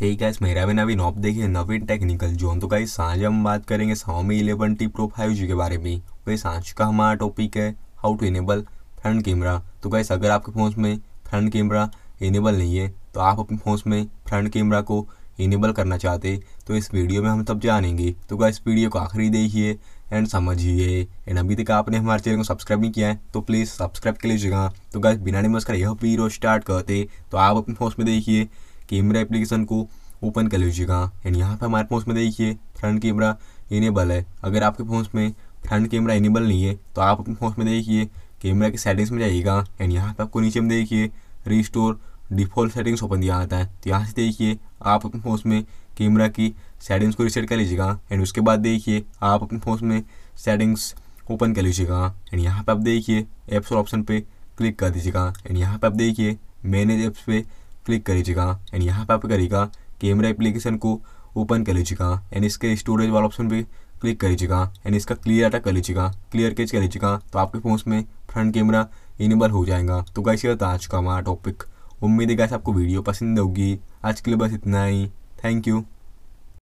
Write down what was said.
hey guys मेरा भी नवीन ऑप देखिए नवीन टेक्निकल जोन तो गाइस आज हम बात करेंगे Xiaomi eleven T pro five G के बारे में वैसे तो आज का हमारा टॉपिक है how to enable front camera तो गाइस अगर आपके फ़ोन में फ्रंट कैमरा इनेबल नहीं है तो आप अपने फ़ोन में फ्रंट कैमरा को इनेबल करना चाहते तो इस वीडियो में हम तब जानेंगे तो गाइस वीडियो को आखिरी देखिए एंड समझिए एंड अभी तक आपने हमारे चैनल को सब्सक्राइब नहीं किया है तो प्लीज़ सब्सक्राइब कर लीजिएगा तो गाइस बिना नमस्कार यह वीडियो स्टार्ट करते तो आप अपने फोन में देखिए कैमरा एप्लीकेशन को ओपन कर लीजिएगा एंड यहाँ पर हमारे फोन में देखिए फ्रंट कैमरा इनेबल है अगर आपके फोन में फ्रंट कैमरा इनेबल नहीं है तो आप अपने फोन में देखिए कैमरा की सेटिंग्स में जाइएगा एंड यहाँ पर आपको नीचे में देखिए रिस्टोर डिफ़ॉल्ट सेटिंग्स ओपन दिया जाता है तो यहाँ से देखिए आप अपने फोन में कैमरा की सेटिंग्स को रिसेट कर लीजिएगा एंड उसके बाद देखिए आप अपने फोन में सेटिंग्स ओपन कर लीजिएगा एंड यहाँ पर आप देखिए एप्स और ऑप्शन पर क्लिक कर दीजिएगा एंड यहाँ पर आप देखिए मैनेज एप्स पे क्लिक कर लीजिएगा एंड यहाँ पर आप करिएगा कैमरा एप्लीकेशन को ओपन कर लीजिएगा एंड इसके स्टोरेज वाला ऑप्शन भी क्लिक कर लीजिएगा एंड इसका क्लियर डाटा कर लीजिएगा क्लियर कैच कर लीजिएगा तो आपके फोन में फ्रंट कैमरा इनेबल हो जाएगा तो गाइस ये था आज का हमारा टॉपिक उम्मीद है गाइस आपको वीडियो पसंद होगी आज के लिए बस इतना ही थैंक यू